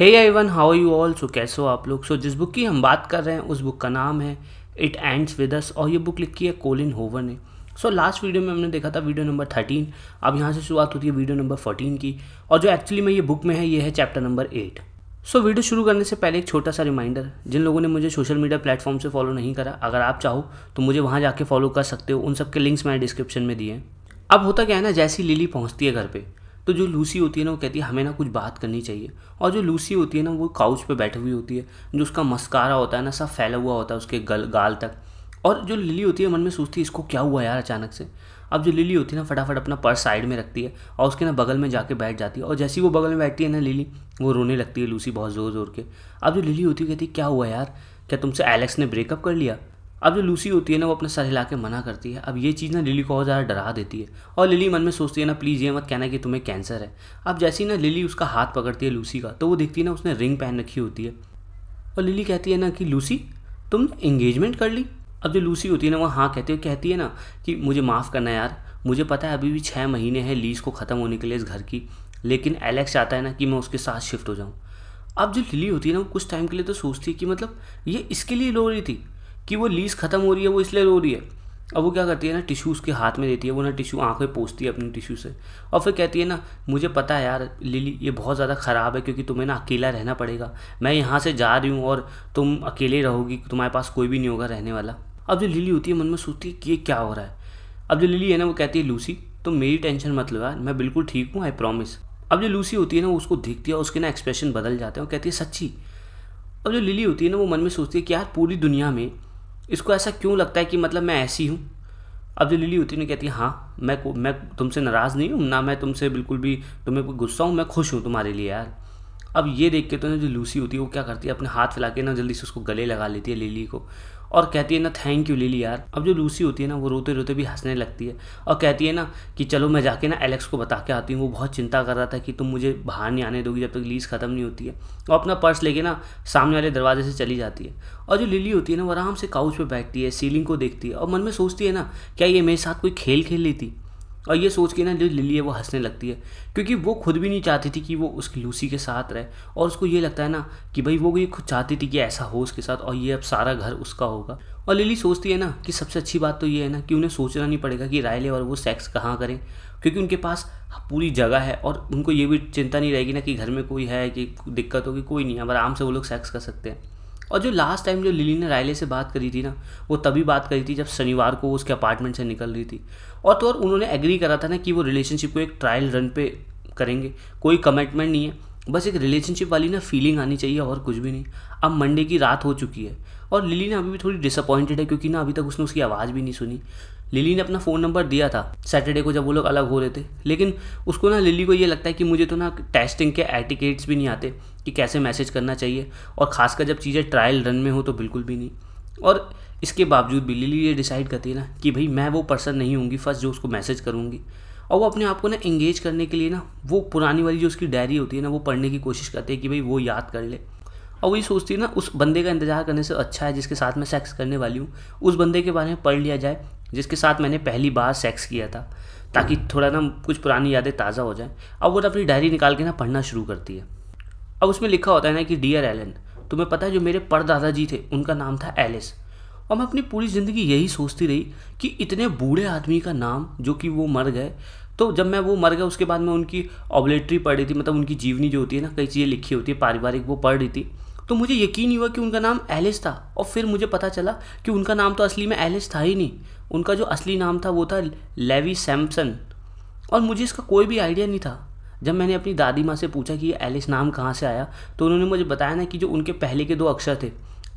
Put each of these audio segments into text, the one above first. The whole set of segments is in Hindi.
hey I one how you all so कैसे हो आप लोग सो so, जिस बुक की हम बात कर रहे हैं उस बुक का नाम है इट एंड्स विद अस और ये बुक लिखी है कोलिन होवर ने सो so, लास्ट वीडियो में हमने देखा था वीडियो नंबर थर्टीन अब यहाँ से शुरुआत होती है वीडियो नंबर फोर्टीन की और जो एक्चुअली में ये बुक में है ये है chapter number eight so so, video शुरू करने से पहले एक छोटा सा रिमाइंडर जिन लोगों ने मुझे सोशल मीडिया प्लेटफॉर्म से फॉलो नहीं करा अगर आप चाहो तो मुझे वहाँ जाके फॉलो कर सकते हो उन सबके लिंक्स मैंने डिस्क्रिप्शन में दिए हैं अब होता क्या है ना जैसी लिली पहुँचती है घर पर तो जो लूसी होती है ना वो कहती है हमें ना कुछ बात करनी चाहिए और जो लूसी होती है ना वो काउच पे बैठी हुई होती है जो उसका मस्कारा होता है ना सब फैला हुआ होता है उसके गल गाल तक और जो लिली होती है मन में सोचती है इसको क्या हुआ यार अचानक से अब जो लिली होती है ना फटाफट अपना पर्स साइड में रखती है और उसके ना बगल में जाके बैठ जाती है और जैसी वो बगल में बैठती है ना लिली वो रोने लगती है लूसी बहुत ज़ोर ज़ोर के अब जो लिली होती है कहती क्या हुआ यार क्या तुमसे एलेक्स ने ब्रेकअप कर लिया अब जो लूसी होती है ना वो अपना सर हिला के मना करती है अब ये चीज़ ना लिली को और ज़्यादा डरा देती है और लिली मन में सोचती है ना प्लीज़ ये मत कहना कि तुम्हें कैंसर है अब जैसे ही ना लिली उसका हाथ पकड़ती है लूसी का तो वो देखती है ना उसने रिंग पहन रखी होती है और लिली कहती है ना कि लूसी तुम इंगेजमेंट कर ली अब जो लूसी होती है ना वो हाँ कहती है कहती है ना कि मुझे माफ़ करना यार मुझे पता है अभी भी छः महीने हैं लीज को ख़त्म होने के लिए इस घर की लेकिन एलेक्स चाहता है ना कि मैं उसके साथ शिफ्ट हो जाऊँ अब जो लिली होती है ना वो कुछ टाइम के लिए तो सोचती है कि मतलब ये इसके लिए रो रही थी कि वो लीज ख़त्म हो रही है वो इसलिए रो रही है अब वो क्या करती है ना टिशू उसके हाथ में देती है वो ना टिशू आँखें पोसती है अपने टिशू से और फिर कहती है ना मुझे पता है यार लिली ये बहुत ज़्यादा ख़राब है क्योंकि तुम्हें ना अकेला रहना पड़ेगा मैं यहाँ से जा रही हूँ और तुम अकेले रहोगी तुम्हारे पास कोई भी नहीं होगा रहने वाला अब जो लिली होती है मन में सोचती है कि ये क्या हो रहा है अब जो लिली है ना वो कहती है लूसी तुम मेरी टेंशन मत लो यार मैं बिल्कुल ठीक हूँ आई प्रॉमिस अब जो लूसी होती है ना उसको देखती है उसके ना एक्सप्रेशन बदल जाते हैं और कहती है सच्ची अब जो लिली होती है ना वो मन में सोचती है कि यार पूरी दुनिया में इसको ऐसा क्यों लगता है कि मतलब मैं ऐसी हूँ अब जो लिली होती है कहती है हाँ मैं मैं तुमसे नाराज़ नहीं हूँ ना मैं तुमसे बिल्कुल भी तुम्हें गुस्सा हूँ मैं खुश हूँ तुम्हारे लिए यार अब ये देख के तो ना जो लूसी होती है वो क्या करती है अपने हाथ फैला के ना जल्दी से उसको गले लगा लेती है लिली को और कहती है ना थैंक यू लिली यार अब जो लूसी होती है ना वो रोते रोते भी हंसने लगती है और कहती है ना कि चलो मैं जाके ना एलेक्स को बता के आती हूँ वो बहुत चिंता कर रहा था कि तुम मुझे बाहर नहीं आने दोगी जब तक लीज ख़त्म नहीं होती है और अपना पर्स लेके ना सामने वाले दरवाजे से चली जाती है और जो लिली होती है ना वो आराम से काउच पर बैठती है सीलिंग को देखती है और मन में सोचती है ना क्या ये मेरे साथ कोई खेल खेल ली थी और ये सोच के ना जो लिली है वो हंसने लगती है क्योंकि वो खुद भी नहीं चाहती थी कि वो उस लूसी के साथ रहे और उसको ये लगता है ना कि भाई वो ये खुद चाहती थी कि ऐसा हो उसके साथ और ये अब सारा घर उसका होगा और लिली सोचती है ना कि सबसे अच्छी बात तो ये है ना कि उन्हें सोचना नहीं पड़ेगा कि रायले और वो सेक्स कहाँ करें क्योंकि उनके पास पूरी जगह है और उनको ये भी चिंता नहीं रहेगी ना कि घर में कोई है कि दिक्कत होगी कोई नहीं आराम से वो लोग सेक्स कर सकते हैं और जो लास्ट टाइम जो लिली ने रायले से बात करी थी ना वो तभी बात करी थी जब शनिवार को उसके अपार्टमेंट से निकल रही थी और तो और उन्होंने एग्री करा था ना कि वो रिलेशनशिप को एक ट्रायल रन पे करेंगे कोई कमिटमेंट नहीं है बस एक रिलेशनशिप वाली ना फीलिंग आनी चाहिए और कुछ भी नहीं अब मंडे की रात हो चुकी है और लिली ने अभी भी थोड़ी डिसअपॉइंटेड है क्योंकि ना अभी तक उसने उसकी आवाज़ भी नहीं सुनी लिली ने अपना फ़ोन नंबर दिया था सैटरडे को जब वो लोग अलग हो रहे थे लेकिन उसको ना लिली को ये लगता है कि मुझे तो ना टेस्टिंग के एटिकेट्स भी नहीं आते कि कैसे मैसेज करना चाहिए और ख़ासकर जब चीज़ें ट्रायल रन में हो तो बिल्कुल भी नहीं और इसके बावजूद भी लिली ये डिसाइड करती है ना कि भाई मैं वो पर्सन नहीं हूँगी फर्स्ट जो उसको मैसेज करूँगी और वो अपने आप को ना इंगेज करने के लिए ना वो पुरानी वाली जो उसकी डायरी होती है ना वो पढ़ने की कोशिश करती है कि भाई वो याद कर ले और वही सोचती है ना उस बंदे का इंतजार करने से अच्छा है जिसके साथ मैं सेक्स करने वाली हूँ उस बंदे के बारे में पढ़ लिया जाए जिसके साथ मैंने पहली बार सेक्स किया था ताकि थोड़ा ना कुछ पुरानी यादें ताज़ा हो जाए अब वो तो अपनी डायरी निकाल के ना पढ़ना शुरू करती है अब उसमें लिखा होता है ना कि डियर एलन तुम्हें पता है जो मेरे परदादा जी थे उनका नाम था एलिस और मैं अपनी पूरी ज़िंदगी यही सोचती रही कि इतने बूढ़े आदमी का नाम जो कि वो मर गए तो जब मैं वो मर गया उसके बाद मैं उनकी ऑबलेट्री पढ़ रही थी मतलब उनकी जीवनी जो होती है ना कई चीज़ें लिखी होती है पारिवारिक वो पढ़ रही थी तो मुझे यकीन नहीं हुआ कि उनका नाम एलिस था और फिर मुझे पता चला कि उनका नाम तो असली में एलिस था ही नहीं उनका जो असली नाम था वो था लेवी सैमसन और मुझे इसका कोई भी आइडिया नहीं था जब मैंने अपनी दादी माँ से पूछा कि ये एलिस नाम कहाँ से आया तो उन्होंने मुझे बताया ना कि जो उनके पहले के दो अक्षर थे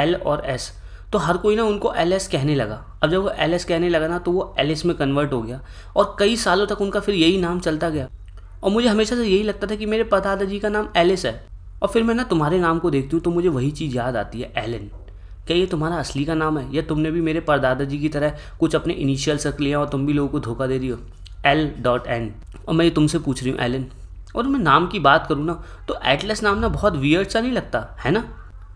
एल और एस तो हर कोई ना उनको एल एस कहने लगा अब जब वो एल एस कहने लगा ना तो वो एलिस में कन्वर्ट हो गया और कई सालों तक उनका फिर यही नाम चलता गया और मुझे हमेशा से यही लगता था कि मेरे पतादा जी का नाम एलिस है और फिर मैं ना तुम्हारे नाम को देखती हूँ तो मुझे वही चीज़ याद आती है एलन क्या ये तुम्हारा असली का नाम है या तुमने भी मेरे परदादा जी की तरह कुछ अपने इनिशियल्स रख लिया और तुम भी लोगों को धोखा दे रही हो एल डॉट एन और मैं ये तुमसे पूछ रही हूँ एलन और मैं नाम की बात करूँ ना तो एटलस नाम ना बहुत वियर्ड सा नहीं लगता है ना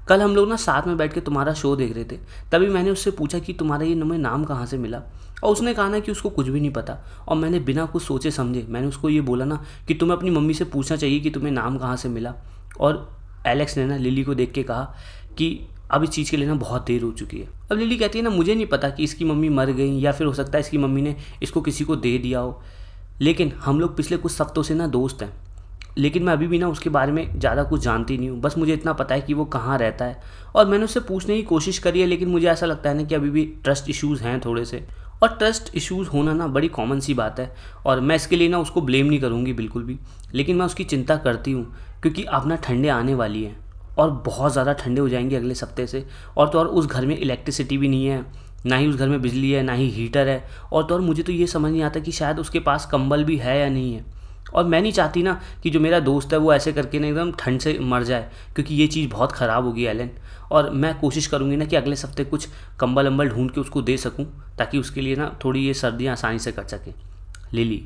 कल हम लोग ना साथ में बैठ के तुम्हारा शो देख रहे थे तभी मैंने उससे पूछा कि तुम्हारा ये नमें नाम कहाँ से मिला और उसने कहा ना कि उसको कुछ भी नहीं पता और मैंने बिना कुछ सोचे समझे मैंने उसको ये बोला ना कि तुम्हें अपनी मम्मी से पूछना चाहिए कि तुम्हें नाम कहाँ से मिला और एलेक्स ने ना लिली को देख के कहा कि अब इस चीज़ के लिए ना बहुत देर हो चुकी है अब लिली कहती है ना मुझे नहीं पता कि इसकी मम्मी मर गई या फिर हो सकता है इसकी मम्मी ने इसको किसी को दे दिया हो लेकिन हम लोग पिछले कुछ हफ्तों से ना दोस्त हैं लेकिन मैं अभी भी ना उसके बारे में ज़्यादा कुछ जानती नहीं हूँ बस मुझे इतना पता है कि वो कहाँ रहता है और मैंने उससे पूछने की कोशिश करी है लेकिन मुझे ऐसा लगता है ना कि अभी भी ट्रस्ट इश्यूज़ हैं थोड़े से और ट्रस्ट इश्यूज़ होना ना बड़ी कॉमन सी बात है और मैं इसके लिए ना उसको ब्लेम नहीं करूँगी बिल्कुल भी लेकिन मैं उसकी चिंता करती हूँ क्योंकि आप ना ठंडे आने वाली हैं और बहुत ज़्यादा ठंडे हो जाएंगे अगले हफ्ते से और तो और उस घर में इलेक्ट्रिसिटी भी नहीं है ना ही उस घर में बिजली है ना ही हीटर है और तो और मुझे तो ये समझ नहीं आता कि शायद उसके पास कंबल भी है या नहीं है और मैं नहीं चाहती ना कि जो मेरा दोस्त है वो ऐसे करके ना एकदम ठंड से मर जाए क्योंकि ये चीज़ बहुत ख़राब होगी एलन और मैं कोशिश करूँगी ना कि अगले हफ्ते कुछ कंबल अम्बल ढूंढ के उसको दे सकूँ ताकि उसके लिए ना थोड़ी ये सर्दियाँ आसानी से कट सकें लिली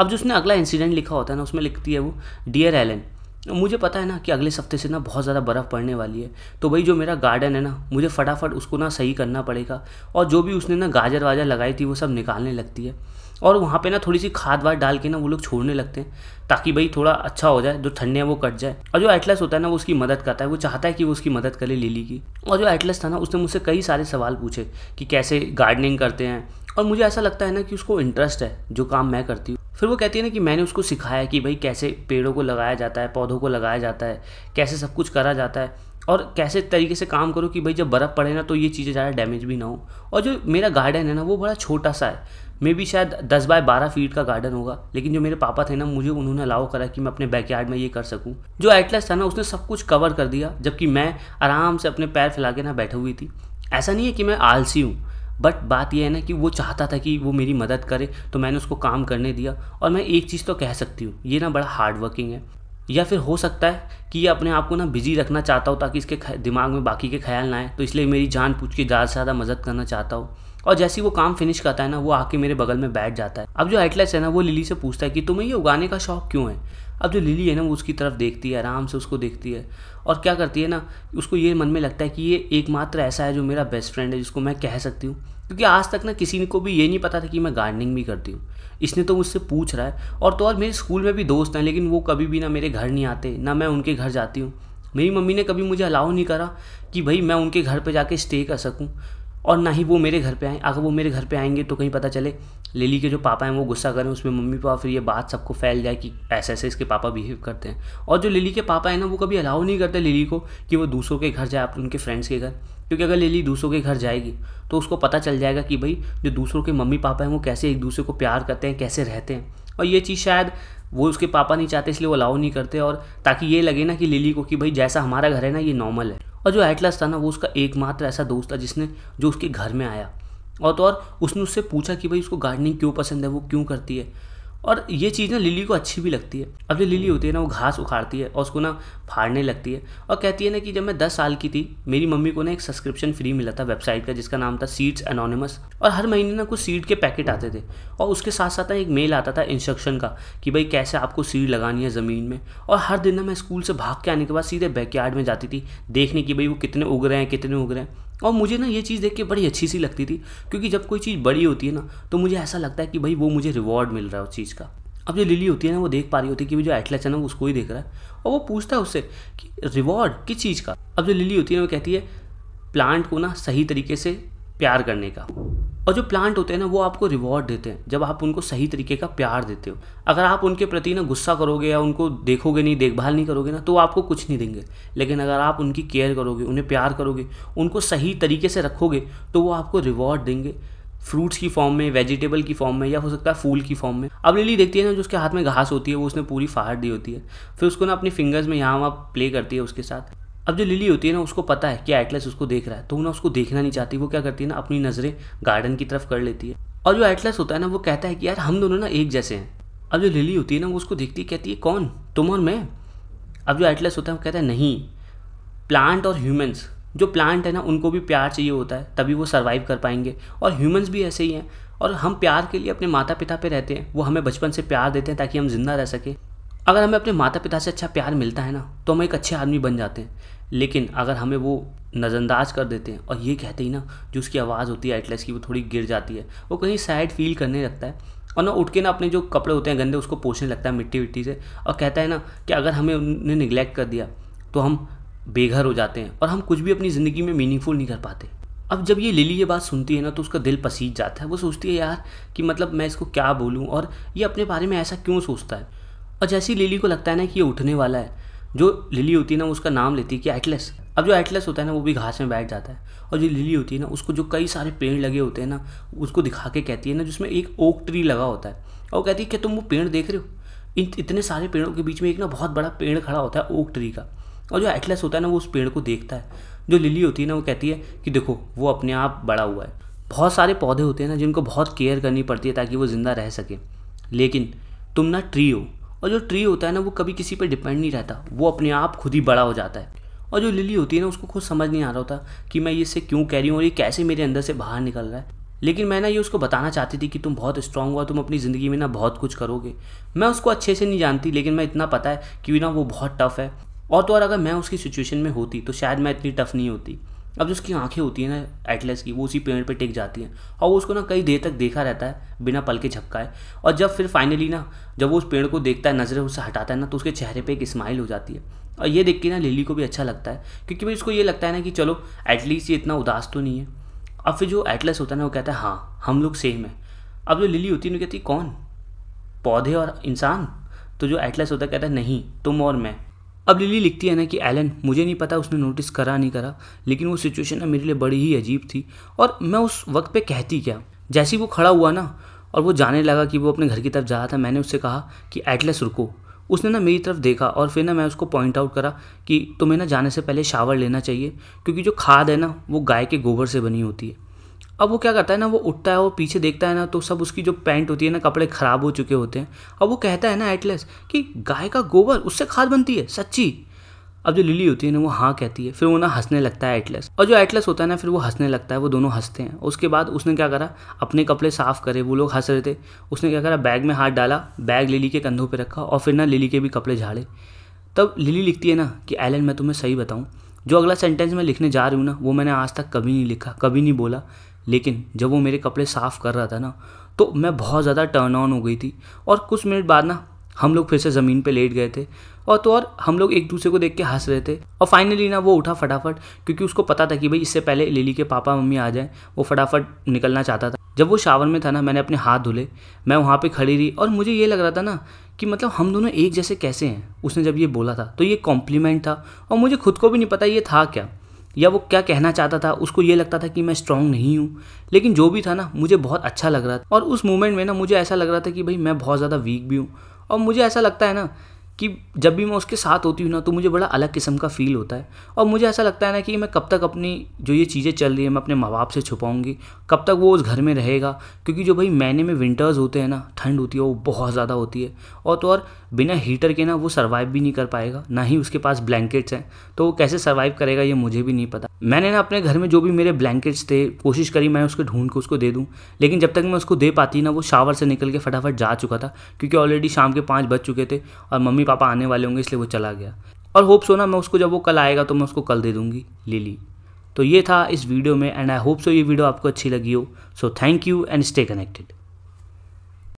अब जो उसने अगला इंसिडेंट लिखा होता है ना उसमें लिखती है वो डियर एलन मुझे पता है ना कि अगले हफ्ते से ना बहुत ज़्यादा बर्फ़ पड़ने वाली है तो भाई जो मेरा गार्डन है ना मुझे फटाफट उसको ना सही करना पड़ेगा और जो भी उसने ना गाजर वाजर लगाई थी वो सब निकालने लगती है और वहाँ पे ना थोड़ी सी खाद वाद डाल के ना वो लोग छोड़ने लगते हैं ताकि भाई थोड़ा अच्छा हो जाए जो ठंडे हैं वो कट जाए और जो एटलस होता है ना वो उसकी मदद करता है वो चाहता है कि वो उसकी मदद करे लिली की और जो एटलस था ना उसने मुझसे कई सारे सवाल पूछे कि कैसे गार्डनिंग करते हैं और मुझे ऐसा लगता है ना कि उसको इंटरेस्ट है जो काम मैं करती हूँ फिर वो कहती है ना कि मैंने उसको सिखाया कि भाई कैसे पेड़ों को लगाया जाता है पौधों को लगाया जाता है कैसे सब कुछ करा जाता है और कैसे तरीके से काम करो कि भाई जब बर्फ़ पड़े ना तो ये चीज़ें ज़्यादा डैमेज भी ना हो और जो मेरा गार्डन है ना वो बड़ा छोटा सा है मे बी शायद दस बाय बारह फीट का गार्डन होगा लेकिन जो मेरे पापा थे ना मुझे उन्होंने अलाउ करा कि मैं अपने बैकयार्ड में ये कर सकूँ जो एटलस था ना उसने सब कुछ कवर कर दिया जबकि मैं आराम से अपने पैर फैला के ना बैठी हुई थी ऐसा नहीं है कि मैं आलसी हूँ बट बात यह है ना कि वो चाहता था कि वो मेरी मदद करे तो मैंने उसको काम करने दिया और मैं एक चीज़ तो कह सकती हूँ ये ना बड़ा हार्ड वर्किंग है या फिर हो सकता है कि ये अपने आप को ना बिजी रखना चाहता हो ताकि इसके दिमाग में बाकी के ख्याल ना आए तो इसलिए मेरी जान पूछ के ज़्यादा से ज़्यादा मदद करना चाहता हो और जैसे ही वो काम फिनिश करता है ना वो आके मेरे बगल में बैठ जाता है अब जो एटलेस है ना वो लिली से पूछता है कि तुम्हें ये उगाने का शौक क्यों है अब जो लिली है ना वो उसकी तरफ देखती है आराम से उसको देखती है और क्या करती है ना उसको ये मन में लगता है कि ये एकमात्र ऐसा है जो मेरा बेस्ट फ्रेंड है जिसको मैं कह सकती हूँ क्योंकि आज तक ना किसी को भी ये नहीं पता था कि मैं गार्डनिंग भी करती हूँ इसने तो मुझसे पूछ रहा है और तो और मेरे स्कूल में भी दोस्त हैं लेकिन वो कभी भी ना मेरे घर नहीं आते ना मैं उनके घर जाती हूँ मेरी मम्मी ने कभी मुझे अलाउ नहीं करा कि भाई मैं उनके घर पर जाके स्टे कर सकूँ और ना ही वो मेरे घर पर आए अगर वो मेरे घर पर आएंगे तो कहीं पता चले लिली के जो पापा हैं वो गुस्सा करें उसमें मम्मी पापा फिर ये बात सबको फैल जाए कि ऐसे ऐसे इसके पापा बिहेव करते हैं और जो लिली के पापा हैं ना वो कभी अलाउ नहीं करते लिली को कि वो दूसरों के घर जाए उनके फ्रेंड्स के घर क्योंकि अगर लिली दूसरों के घर जाएगी तो उसको पता चल जाएगा कि भाई जो दूसरों के मम्मी पापा हैं वो कैसे एक दूसरे को प्यार करते हैं कैसे रहते हैं और ये चीज़ शायद वो उसके पापा नहीं चाहते इसलिए वो अलाउ नहीं करते और ताकि ये लगे ना कि लिली को कि भाई जैसा हमारा घर है ना ये नॉर्मल है और जो एटलस था ना वो उसका एकमात्र ऐसा दोस्त था जिसने जो उसके घर में आया और तो और उसने उससे पूछा कि भाई उसको गार्डनिंग क्यों पसंद है वो क्यों करती है और ये चीज़ ना लिली को अच्छी भी लगती है अब जो लिली होती है ना वो घास उखाड़ती है और उसको ना फाड़ने लगती है और कहती है ना कि जब मैं दस साल की थी मेरी मम्मी को ना एक सब्सक्रिप्शन फ्री मिला था वेबसाइट का जिसका नाम था सीड्स अनोनिमस और हर महीने ना कुछ सीड के पैकेट आते थे और उसके साथ साथ ना एक मेल आता था इंस्ट्रक्शन का कि भाई कैसे आपको सीड लगानी है ज़मीन में और हर दिन ना मैं स्कूल से भाग के आने के बाद सीधे बैकयार्ड में जाती थी देखने की भाई वो कितने उग रहे हैं कितने उग रहे हैं और मुझे ना ये चीज़ देख के बड़ी अच्छी सी लगती थी क्योंकि जब कोई चीज़ बड़ी होती है ना तो मुझे ऐसा लगता है कि भाई वो मुझे रिवॉर्ड मिल रहा है उस चीज़ का अब जो लिली होती है ना वो देख पा रही होती है कि जो एटलेस है ना उसको ही देख रहा है और वो पूछता है उससे कि रिवॉर्ड किस चीज़ का अब जो लिली होती है ना वो कहती है प्लांट को ना सही तरीके से प्यार करने का और जो प्लांट होते हैं ना वो आपको रिवॉर्ड देते हैं जब आप उनको सही तरीके का प्यार देते हो अगर आप उनके प्रति ना गुस्सा करोगे या उनको देखोगे नहीं देखभाल नहीं करोगे ना तो आपको कुछ नहीं देंगे लेकिन अगर आप उनकी केयर करोगे उन्हें प्यार करोगे उनको सही तरीके से रखोगे तो वो आपको रिवॉर्ड देंगे फ्रूट्स की फॉर्म में वेजिटेबल की फॉर्म में या हो सकता है फूल की फॉर्म में अब लिली देखती है ना जो उसके हाथ में घास होती है वो उसने पूरी फाड़ दी होती है फिर उसको ना अपनी फिंगर्स में यहाँ वहाँ प्ले करती है उसके साथ अब जो लिली होती है ना उसको पता है कि एटलस उसको देख रहा है तो वो ना उसको देखना नहीं चाहती वो क्या करती है ना अपनी नज़रें गार्डन की तरफ कर लेती है और जो एटलस होता है ना वो कहता है कि यार हम दोनों ना एक जैसे हैं अब जो लिली होती है ना वो उसको देखती है कहती है कौन तुम और मैं अब जो एटलस होता है वो कहता है नहीं प्लांट और ह्यूमंस जो प्लांट है ना उनको भी प्यार चाहिए होता है तभी वो सर्वाइव कर पाएंगे और ह्यूमंस भी ऐसे ही हैं और हम प्यार के लिए अपने माता पिता पे रहते हैं वो हमें बचपन से प्यार देते हैं ताकि हम जिंदा रह सकें अगर हमें अपने माता पिता से अच्छा प्यार मिलता है ना तो हम एक अच्छे आदमी बन जाते हैं लेकिन अगर हमें वो नज़रअंदाज कर देते हैं और ये कहते ही ना जो उसकी आवाज़ होती है एटलेस की वो थोड़ी गिर जाती है वो कहीं सैड फील करने लगता है और ना उठ के ना अपने जो कपड़े होते हैं गंदे उसको पोछने लगता है मिट्टी विट्टी से और कहता है ना कि अगर हमें उन्हें निग्लेक्ट कर दिया तो हम बेघर हो जाते हैं और हम कुछ भी अपनी ज़िंदगी में मीनिंगफुल नहीं कर पाते अब जब ये लिली ये बात सुनती है ना तो उसका दिल पसीज जाता है वो सोचती है यार कि मतलब मैं इसको क्या बोलूँ और ये अपने बारे में ऐसा क्यों सोचता है और जैसे ही लिली को लगता है ना कि ये उठने वाला है जो लिली होती है ना उसका नाम लेती है कि एटलस अब जो एटलस होता है ना वो भी घास में बैठ जाता है और जो लिली होती है ना उसको जो कई सारे पेड़ लगे होते हैं ना उसको दिखा के कहती है ना जिसमें एक ओक ट्री लगा होता है और वो कहती है कि तुम वो पेड़ देख रहे हो इन इतने सारे पेड़ों के बीच में एक ना बहुत बड़ा पेड़ खड़ा होता है ओक ट्री का और जो एटलस होता है ना वो उस पेड़ को देखता है जो लिली होती है ना वो कहती है कि देखो वो अपने आप बड़ा हुआ है बहुत सारे पौधे होते हैं ना जिनको बहुत केयर करनी पड़ती है ताकि वो ज़िंदा रह सकें लेकिन तुम ना ट्री हो और जो ट्री होता है ना वो कभी किसी पर डिपेंड नहीं रहता वो अपने आप खुद ही बड़ा हो जाता है और जो लिली होती है ना उसको खुद समझ नहीं आ रहा होता कि मैं इससे क्यों कह रही हूँ और ये कैसे मेरे अंदर से बाहर निकल रहा है लेकिन मैं ना ये उसको बताना चाहती थी कि तुम बहुत स्ट्रांग हो तुम अपनी ज़िंदगी में ना बहुत कुछ करोगे मैं उसको अच्छे से नहीं जानती लेकिन मैं इतना पता है कि ना वो बहुत टफ़ है और तो और अगर मैं उसकी सिचुएशन में होती तो शायद मैं इतनी टफ़ नहीं होती अब जो उसकी आंखें होती हैं ना एटलेस की वो उसी पेड़ पे टिक जाती हैं और वो उसको ना कई देर तक देखा रहता है बिना पल के झपकाए और जब फिर फाइनली ना जब वो उस पेड़ को देखता है नज़रें उससे हटाता है ना तो उसके चेहरे पे एक स्माइल हो जाती है और ये देख के ना लिली को भी अच्छा लगता है क्योंकि भाई उसको ये लगता है ना कि चलो एटलीस्ट ये इतना उदास तो नहीं है अब फिर जो एटलस होता है ना वो कहता है हाँ हम लोग सेम है अब जो लिली होती है ना कहती कौन पौधे और इंसान तो जो एटलस होता है कहता है नहीं तुम और मैं अब लिली लिखती है ना कि एलन मुझे नहीं पता उसने नोटिस करा नहीं करा लेकिन वो सिचुएशन ना मेरे लिए बड़ी ही अजीब थी और मैं उस वक्त पे कहती क्या जैसे ही वो खड़ा हुआ ना और वो जाने लगा कि वो अपने घर की तरफ जा रहा था मैंने उससे कहा कि एटलेस रुको उसने ना मेरी तरफ देखा और फिर ना मैं उसको पॉइंट आउट करा कि तुम्हें ना जाने से पहले शावर लेना चाहिए क्योंकि जो खाद है ना वो गाय के गोबर से बनी होती है अब वो क्या करता है ना वो उठता है वो पीछे देखता है ना तो सब उसकी जो पैंट होती है ना कपड़े ख़राब हो चुके होते हैं अब वो कहता है ना एटलेस कि गाय का गोबर उससे खाद बनती है सच्ची अब जो लिली होती है ना वो हाँ कहती है फिर वो ना हंसने लगता है एटलेस और जो एटलेस होता है ना फिर वो हंसने लगता है वो दोनों हंसते हैं उसके बाद उसने क्या करा अपने कपड़े साफ़ करे वो लोग हंस रहे थे उसने क्या करा बैग में हाथ डाला बैग लिली के कंधों पर रखा और फिर ना लिली के भी कपड़े झाड़े तब लिली लिखती है ना कि एलन मैं तुम्हें सही बताऊँ जो अगला सेंटेंस मैं लिखने जा रही हूँ ना वो मैंने आज तक कभी नहीं लिखा कभी नहीं बोला लेकिन जब वो मेरे कपड़े साफ़ कर रहा था ना तो मैं बहुत ज़्यादा टर्न ऑन हो गई थी और कुछ मिनट बाद ना हम लोग फिर से ज़मीन पे लेट गए थे और तो और हम लोग एक दूसरे को देख के हंस रहे थे और फाइनली ना वो उठा फटाफट क्योंकि उसको पता था कि भाई इससे पहले लिली के पापा मम्मी आ जाएं वो फटाफट निकलना चाहता था जब वो शावर में था ना मैंने अपने हाथ धुले मैं वहाँ पे खड़ी रही और मुझे ये लग रहा था ना कि मतलब हम दोनों एक जैसे कैसे हैं उसने जब ये बोला था तो ये कॉम्प्लीमेंट था और मुझे खुद को भी नहीं पता ये था क्या या वो क्या कहना चाहता था उसको ये लगता था कि मैं स्ट्रांग नहीं हूँ लेकिन जो भी था ना मुझे बहुत अच्छा लग रहा था और उस मोमेंट में ना मुझे ऐसा लग रहा था कि भाई मैं बहुत ज़्यादा वीक भी हूँ और मुझे ऐसा लगता है ना कि जब भी मैं उसके साथ होती हूँ ना तो मुझे बड़ा अलग किस्म का फील होता है और मुझे ऐसा लगता है ना कि मैं कब तक अपनी जो ये चीज़ें चल रही है मैं अपने माँ बाप से छुपाऊंगी कब तक वो उस घर में रहेगा क्योंकि जो भाई महीने में विंटर्स होते हैं ना ठंड होती है वो बहुत ज़्यादा होती है और तो और बिना हीटर के ना वो सर्वाइव भी नहीं कर पाएगा ना ही उसके पास ब्लैंकेट्स हैं तो वो कैसे सर्वाइव करेगा ये मुझे भी नहीं पता मैंने ना अपने घर में जो भी मेरे ब्लैंकेट्स थे कोशिश करी मैं उसको ढूंढ के उसको दे दूँ लेकिन जब तक मैं उसको दे पाती ना वो शावर से निकल के फटाफट जा चुका था क्योंकि ऑलरेडी शाम के पाँच बज चुके थे और मम्मी पापा आने वाले होंगे इसलिए वो चला गया और होप सो ना मैं उसको जब वो कल आएगा तो मैं उसको कल दे दूँगी लिली तो ये था इस वीडियो में एंड आई होप सो ये वीडियो आपको अच्छी लगी हो so thank you and stay connected